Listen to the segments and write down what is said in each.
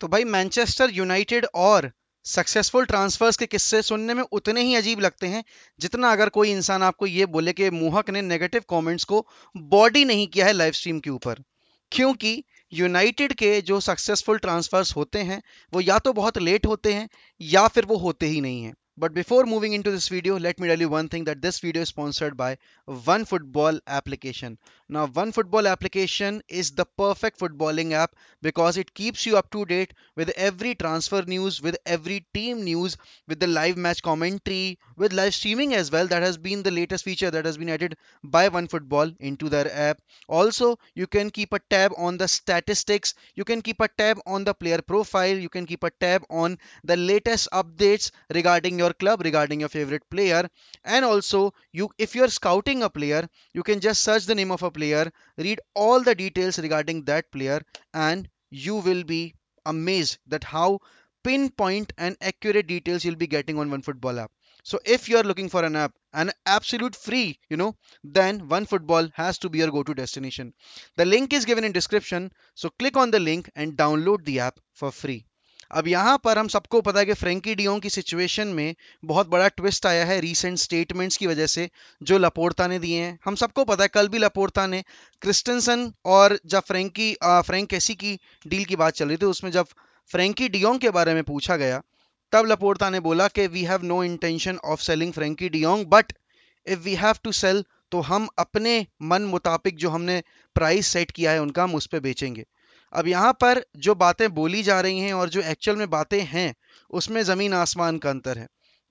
तो भाई Manchester United और सक्सेसफुल ट्रांसफर्स के किस्से सुनने में उतने ही अजीब लगते हैं जितना अगर कोई इंसान आपको ये बोले कि मोहक ने नेगेटिव कमेंट्स को बॉडी नहीं किया है लाइव स्ट्रीम के ऊपर क्योंकि यूनाइटेड के जो सक्सेसफुल ट्रांसफर्स होते हैं वो या तो बहुत लेट होते हैं या फिर वो होते ही नहीं हैं but before moving into this video let me tell you one thing that this video sponsored by one football application Now, one football application is the perfect footballing app because it keeps you up to date with every transfer news, with every team news, with the live match commentary, with live streaming as well. That has been the latest feature that has been added by One Football into their app. Also, you can keep a tab on the statistics, you can keep a tab on the player profile, you can keep a tab on the latest updates regarding your club, regarding your favorite player, and also you if you're scouting a player, you can just search the name of a player player, read all the details regarding that player, and you will be amazed that how pinpoint and accurate details you'll be getting on OneFootball app. So if you're looking for an app, an absolute free, you know, then OneFootball has to be your go-to destination. The link is given in description, so click on the link and download the app for free. अब यहाँ पर हम सबको पता है कि Frankie de Jong की situation में बहुत बड़ा ट्विस्ट आया है रीसेंट स्टेटमेंट्स की वजह से जो लपोर्ता ने दिए हैं हम सबको पता है कल भी लपोरता ने क्रिस्टनसन और जब फ्रेंकी फ्रेंक कैसी की डील की बात चल रही थी उसमें जब फ्रेंकी डियोंग के बारे में पूछा गया तब लपोर्ता ने बोला कि we have no intention of selling Frenkie de Jong but if we have to sell तो हम अपने मन मुताबिक जो हमने प्राइस सेट किया है उनका हम उस पर बेचेंगे अब यहाँ पर जो बातें बोली जा रही हैं और जो एक्चुअल में बातें हैं उसमें ज़मीन आसमान का अंतर है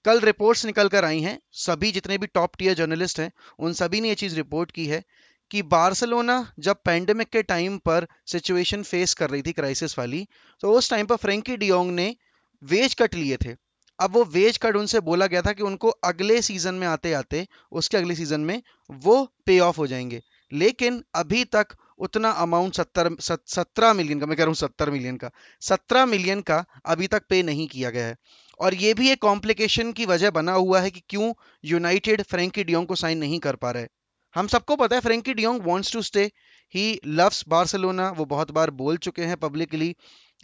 कल रिपोर्ट्स निकल कर आई हैं सभी जितने भी टॉप टीयर जर्नलिस्ट हैं उन सभी ने ये चीज़ रिपोर्ट की है कि बार्सिलोना जब पैंडमिक के टाइम पर सिचुएशन फेस कर रही थी क्राइसिस वाली तो उस टाइम पर फ्रेंकी डियोंग ने वेज कट लिए थे अब वो वेज कट उनसे बोला गया था कि उनको अगले सीजन में आते आते उसके अगले सीजन में वो पे ऑफ हो जाएंगे लेकिन अभी तक उतना अमाउंट सत्तर सत्रह मिलियन का मैं कह रहा हूँ सत्तर मिलियन का सत्रह मिलियन का अभी तक पे नहीं किया गया है और ये भी एक कॉम्प्लिकेशन की वजह बना हुआ है कि क्यों यूनाइटेड फ्रेंकी डियोंग को साइन नहीं कर पा रहे हम सबको पता है Frenkie de Jong wants to stay he loves Barcelona वो बहुत बार बोल चुके हैं पब्लिकली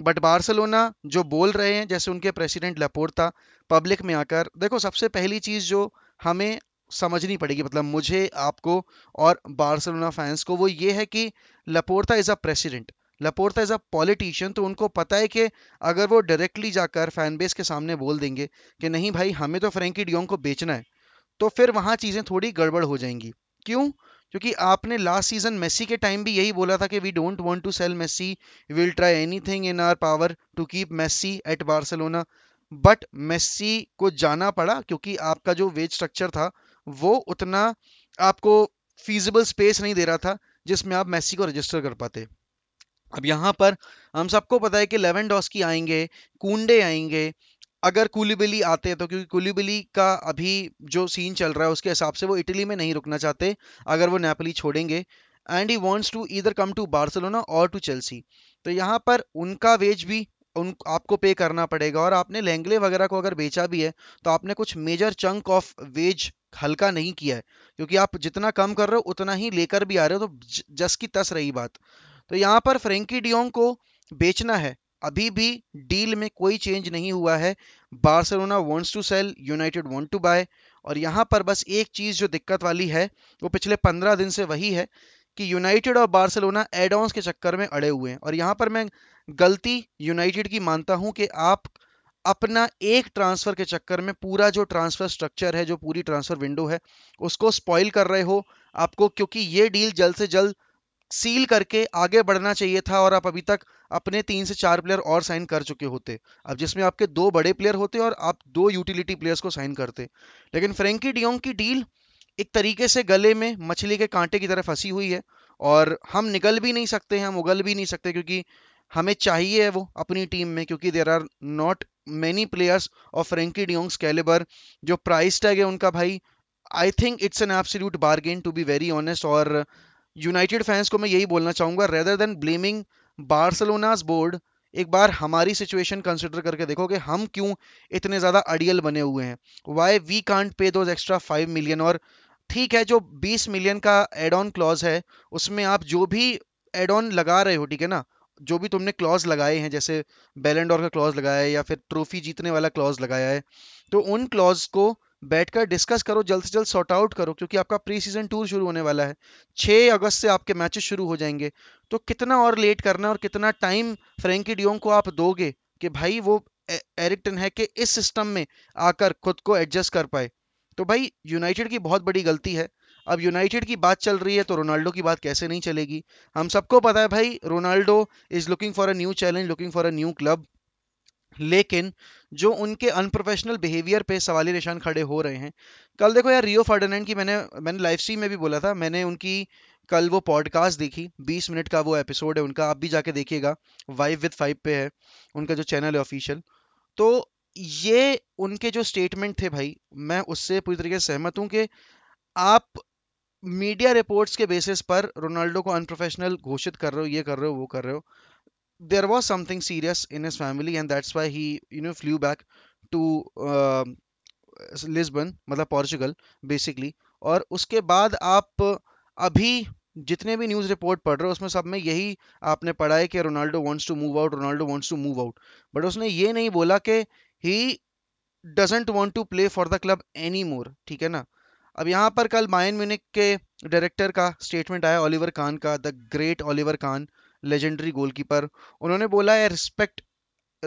बट बार्सिलोना जो बोल रहे हैं जैसे उनके प्रेसिडेंट लपोर्ता पब्लिक में आकर देखो सबसे पहली चीज़ जो हमें समझनी पड़ेगी मतलब मुझे आपको और बार्सिलोना फैंस को वो ये है कि Laporta is a president Laporta is a politician तो उनको पता है कि अगर वो डायरेक्टली जाकर फैन बेस के सामने बोल देंगे कि नहीं भाई हमें तो फ्रेंकी डियोंग को बेचना है तो फिर वहाँ चीज़ें थोड़ी गड़बड़ हो जाएंगी क्यों क्योंकि आपने लास्ट सीजन मेसी के टाइम भी यही बोला था कि we don't want to sell Messi will try anything in our power to keep Messi at Barcelona but Messi को जाना पड़ा क्योंकि आपका जो वेज स्ट्रक्चर था वो उतना आपको फीजिबल स्पेस नहीं दे रहा था जिसमें आप मैसी को रजिस्टर कर पाते अब यहाँ पर हम सबको पता है कि लेवन डॉस्की आएंगे कूडे आएंगे अगर कुलीबिली आते हैं तो क्योंकि कुलीबिली का अभी जो सीन चल रहा है उसके हिसाब से वो इटली में नहीं रुकना चाहते अगर वो नेपली छोड़ेंगे एंड ही वॉन्ट्स टू इधर कम टू बार्सिलोना और टू चेल्सी तो यहाँ पर उनका वेज भी उन आपको पे करना पड़ेगा और आपने लेंगले वगैरह को अगर बेचा भी है तो आपने कुछ मेजर चंक ऑफ वेज हल्का नहीं किया है क्योंकि आप जितना कम कर रहे हो उतना ही लेकर भी आ रहे हो तो जस की तस रही बात तो यहाँ पर फ्रेंकी डियोंग को बेचना है अभी भी डील में कोई चेंज नहीं हुआ है Barcelona wants to sell United want to buy और यहाँ पर बस एक चीज़ जो दिक्कत वाली है वो पिछले पंद्रह दिन से वही है कि यूनाइटेड और बार्सिलोना एडॉन्स के चक्कर में अड़े हुए हैं और यहाँ पर मैं गलती यूनाइटेड की मानता हूँ कि आप अपना एक ट्रांसफर के चक्कर में पूरा जो ट्रांसफर स्ट्रक्चर है जो पूरी ट्रांसफर विंडो है उसको स्पॉइल कर रहे हो आपको क्योंकि ये डील जल्द से जल्द सील करके आगे बढ़ना चाहिए था और आप अभी तक अपने तीन से चार प्लेयर और साइन कर चुके होते अब जिसमें आपके दो बड़े प्लेयर होते और आप दो यूटिलिटी प्लेयर्स को साइन करते लेकिन फ्रेंकी डियोंग की डील एक तरीके से गले में मछली के कांटे की तरह फंसी हुई है और हम निकल भी नहीं सकते हम उगल भी नहीं सकते क्योंकि हमें चाहिए है वो अपनी टीम में क्योंकि there are not many players of Frenkie de Jong's calibre जो प्राइस टैग है उनका भाई I think it's an absolute bargain to be very honest और यूनाइटेड फैंस को मैं यही बोलना चाहूंगा rather than blaming Barcelona's board एक बार हमारी सिचुएशन कंसिडर करके देखो कि हम क्यों इतने ज़्यादा अड़ियल बने हुए हैं why we can't pay those extra five million और ठीक है जो बीस मिलियन का एड ऑन क्लॉज है उसमें आप जो भी एड ऑन लगा रहे हो ठीक है ना जो भी तुमने क्लॉज लगाए हैं जैसे बैलेंडोर का क्लॉज लगाया है या फिर ट्रॉफी जीतने वाला क्लॉज लगाया है तो उन क्लॉज को बैठकर डिस्कस करो जल्द से जल्द सॉर्ट आउट करो क्योंकि आपका प्री सीजन टूर शुरू होने वाला है 6 अगस्त से आपके मैचेस शुरू हो जाएंगे तो कितना और लेट करना और कितना टाइम फ्रेंकी डियोंग को आप दोगे कि भाई वो एरिक्टन है कि इस सिस्टम में आकर खुद को एडजस्ट कर पाए तो भाई यूनाइटेड की बहुत बड़ी गलती है अब यूनाइटेड की बात चल रही है तो रोनाल्डो की बात कैसे नहीं चलेगी हम सबको पता है भाई Ronaldo is looking for a new challenge looking for a new club लेकिन जो उनके अनप्रोफेशनल बिहेवियर पे सवाली निशान खड़े हो रहे हैं कल देखो यार रियो फर्डनैंड की मैंने मैंने लाइव स्ट्रीम में भी बोला था मैंने उनकी कल वो पॉडकास्ट देखी 20 मिनट का वो एपिसोड है उनका आप भी जाके देखिएगा वाइव विद फाइव पे है उनका जो चैनल है ऑफिशियल तो ये उनके जो स्टेटमेंट थे भाई मैं उससे पूरी तरीके से सहमत हूँ कि आप मीडिया रिपोर्ट्स के बेसिस पर रोनाल्डो को अनप्रोफेशनल घोषित कर रहे हो ये कर रहे हो वो कर रहे हो there was something serious in his family and that's why he you know flew back to Lisbon मतलब पॉर्चुगल बेसिकली और उसके बाद आप अभी जितने भी न्यूज़ रिपोर्ट पढ़ रहे हो उसमें सब में यही आपने पढ़ा है कि Ronaldo wants to move out Ronaldo wants to move out but उसने ये नहीं बोला कि he doesn't want to play for the club any more ठीक है ना अब यहाँ पर कल मायन म्यूनिक के डायरेक्टर का स्टेटमेंट आया ओलिवर खान का the great Oliver Kahn legendary goalkeeper उन्होंने बोला है respect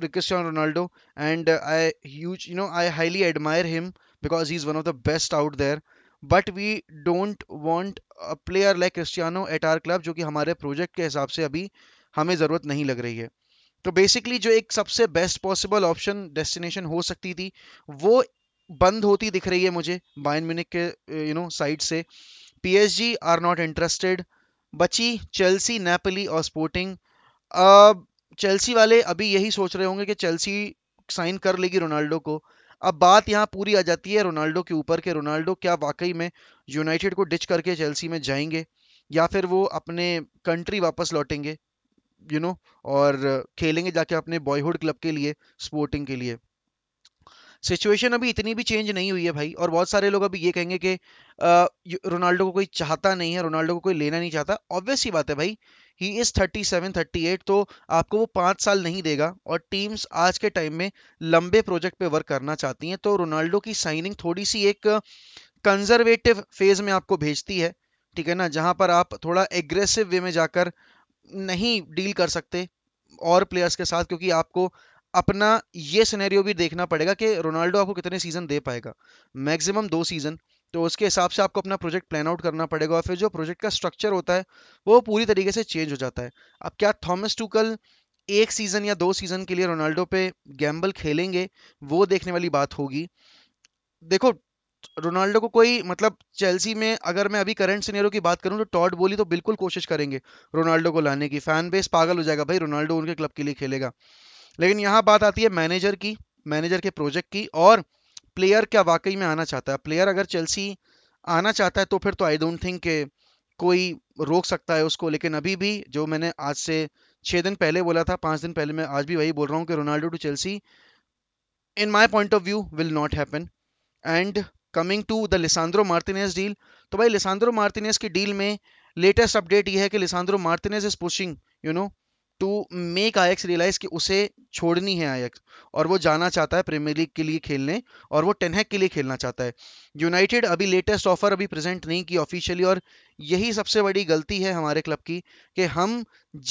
Cristiano Ronaldo and I huge you know I highly admire him because he is one of the best out there but we don't want a player like Cristiano at our club जो कि हमारे project के हिसाब से अभी हमें ज़रूरत नहीं लग रही है तो बेसिकली जो एक सबसे बेस्ट पॉसिबल ऑप्शन डेस्टिनेशन हो सकती थी वो बंद होती दिख रही है मुझे बायन म्यूनिक के यू नो साइड से पीएसजी आर नॉट इंटरेस्टेड बची चेल्सी नेपली और स्पोर्टिंग अब चेल्सी वाले अभी यही सोच रहे होंगे कि चेल्सी साइन कर लेगी रोनाल्डो को अब बात यहाँ पूरी आ जाती है रोनाल्डो के ऊपर के रोनाल्डो क्या वाकई में यूनाइटेड को डिच करके चेल्सी में जाएंगे या फिर वो अपने कंट्री वापस लौटेंगे यू you नो know, और खेलेंगे जाके अपने बॉयहुड क्लब के लिए स्पोर्टिंग के लिए सिचुएशन अभी इतनी भी चेंज नहीं हुई है भाई और बहुत सारे लोग अभी ये कहेंगे कि रोनाल्डो को कोई चाहता नहीं है रोनाल्डो को कोई लेना नहीं चाहता ऑब्वियस ही बात है भाई he is thirty seven thirty eight तो आपको वो पाँच साल नहीं देगा और टीम्स आज के टाइम में लंबे प्रोजेक्ट पे वर्क करना चाहती हैं तो रोनाल्डो की साइनिंग थोड़ी सी एक कंजर्वेटिव फेज में आपको भेजती है ठीक है ना जहाँ पर आप थोड़ा एग्रेसिव वे में जाकर नहीं डील कर सकते और प्लेयर्स के साथ क्योंकि आपको अपना ये सिनेरियो भी देखना पड़ेगा कि रोनाल्डो आपको कितने सीज़न दे पाएगा मैक्सिमम दो सीज़न तो उसके हिसाब से आपको अपना प्रोजेक्ट प्लान आउट करना पड़ेगा और फिर जो प्रोजेक्ट का स्ट्रक्चर होता है वो पूरी तरीके से चेंज हो जाता है अब क्या थॉमस टूकल एक सीज़न या दो सीज़न के लिए रोनाल्डो पे गैम्बल खेलेंगे वो देखने वाली बात होगी देखो रोनाल्डो को कोई मतलब चेल्सी में अगर मैं अभी करंट सीनियरों की बात करूं तो टॉड बोली तो बिल्कुल कोशिश करेंगे रोनाल्डो को लाने की फैन बेस पागल हो जाएगा भाई रोनाल्डो उनके क्लब के लिए खेलेगा लेकिन यहाँ बात आती है मैनेजर की मैनेजर के प्रोजेक्ट की और प्लेयर क्या वाकई में आना चाहता है प्लेयर अगर चेल्सी आना चाहता है तो फिर तो आई डोंट थिंक के कोई रोक सकता है उसको लेकिन अभी भी जो मैंने आज से छः दिन पहले बोला था पाँच दिन पहले मैं आज भी वही बोल रहा हूँ कि Ronaldo to Chelsea in my point of view will not happen and coming to the Lisandro Martinez deal तो भाई लिसांद्रो मार्टिनेस की डील में लेटेस्ट अपडेट ये है कि Lisandro Martinez is pushing you know to make Ajax realise कि उसे छोड़नी है आयक्स और वो जाना चाहता है प्रीमियर लीग के लिए खेलने और वो टेनहैक के लिए खेलना चाहता है यूनाइटेड अभी लेटेस्ट ऑफर अभी प्रेजेंट नहीं की ऑफिशियली और यही सबसे बड़ी गलती है हमारे क्लब की कि हम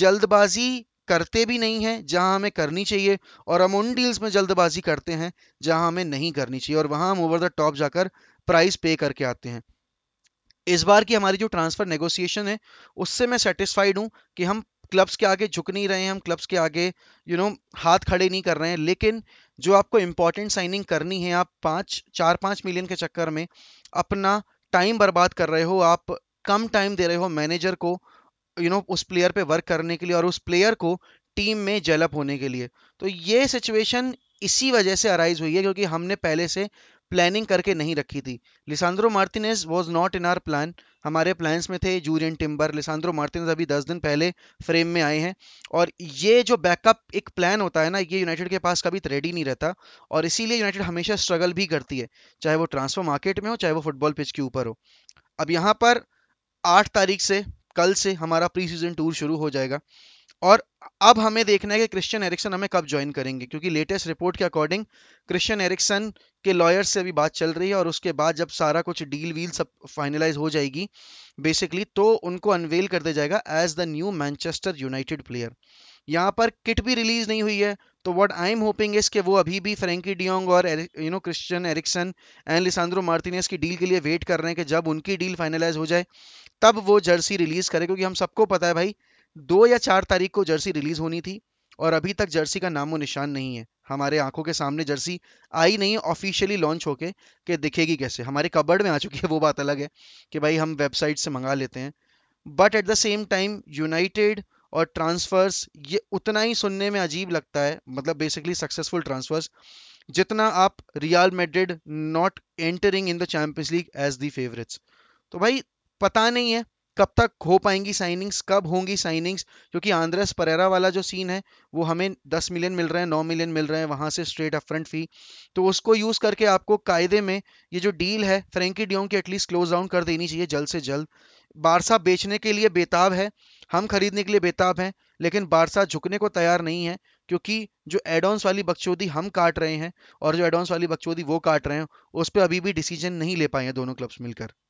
जल्दबाजी करते भी नहीं है जहां हमें करनी चाहिए और हम उन डील्स में जल्दबाजी करते हैं जहां हमें नहीं करनी चाहिए और वहां हम ओवर द टॉप जाकर प्राइस पे करके आते हैं इस बार की हमारी जो ट्रांसफर नेगोशिएशन है उससे मैं सेटिस्फाइड हूं कि हम क्लब्स के आगे झुक नहीं रहे हैं हम क्लब्स के आगे यू you नो know, हाथ खड़े नहीं कर रहे हैं लेकिन जो आपको इम्पोर्टेंट साइनिंग करनी है आप पाँच चार पाँच मिलियन के चक्कर में अपना टाइम बर्बाद कर रहे हो आप कम टाइम दे रहे हो मैनेजर को यू you नो know, उस प्लेयर पे वर्क करने के लिए और उस प्लेयर को टीम में जेलअप होने के लिए तो ये सिचुएशन इसी वजह से अराइज हुई है क्योंकि हमने पहले से प्लानिंग करके नहीं रखी थी Lisandro Martinez was not in our plan हमारे प्लान्स में थे जूरियन टिम्बर लिसांद्रो मार्टिनेज अभी दस दिन पहले फ्रेम में आए हैं और ये जो बैकअप एक प्लान होता है ना ये यूनाइटेड के पास कभी रेडी नहीं रहता और इसीलिए यूनाइटेड हमेशा स्ट्रगल भी करती है चाहे वो ट्रांसफर मार्केट में हो चाहे वो फुटबॉल पिच के ऊपर हो अब यहाँ पर आठ तारीख से कल से हमारा प्री सीजन टूर शुरू हो जाएगा और अब हमें देखना है कि क्रिश्चियन एरिक्सन हमें कब ज्वाइन करेंगे क्योंकि लेटेस्ट रिपोर्ट के अकॉर्डिंग क्रिश्चियन एरिक्सन के लॉयर्स से भी बात चल रही है और उसके बाद जब सारा कुछ डील वील सब फाइनलाइज हो जाएगी बेसिकली तो उनको अनवेल कर दिया जाएगा as the new Manchester United player यहाँ पर किट भी रिलीज नहीं हुई है तो what I am hoping is के वो अभी भी फ्रेंकी डियोंग और you know Christian Eriksen and Lisandro Martinez की डील के लिए वेट कर रहे हैं कि जब उनकी डील फाइनलाइज हो जाए तब वो जर्सी रिलीज करे क्योंकि हम सबको पता है भाई दो या चार तारीख को जर्सी रिलीज होनी थी और अभी तक जर्सी का नामो निशान नहीं है हमारे आंखों के सामने जर्सी आई नहीं है ऑफिशियली लॉन्च होके कि दिखेगी कैसे हमारे कबर्ड में आ चुकी है वो बात अलग है कि भाई हम वेबसाइट से मंगा लेते हैं but at the same time United और ट्रांसफर्स ये उतना ही सुनने में अजीब लगता है मतलब बेसिकली सक्सेसफुल ट्रांसफर्स जितना आप Real Madrid not entering in the Champions League as the favourites तो भाई पता नहीं है कब तक हो पाएंगी साइनिंग्स कब होंगी साइनिंग्स क्योंकि आंद्रस परेरा वाला जो सीन है वो हमें 10 मिलियन मिल रहे हैं 9 मिलियन मिल रहे हैं वहां से स्ट्रेट अपफ्रंट फी तो उसको यूज करके आपको कायदे में ये जो डील है फ्रेंकी डियोंग की एटलीस्ट क्लोज डाउन कर देनी चाहिए जल्द से जल्द बारसा बेचने के लिए बेताब है हम खरीदने के लिए बेताब हैं लेकिन बारसा झुकने को तैयार नहीं है क्योंकि जो एडॉन्स वाली बकचोदी हम काट रहे हैं और जो एडॉन्स वाली बकचोदी वो काट रहे हैं उस पर अभी भी डिसीजन नहीं ले पाए हैं दोनों क्लब्स मिलकर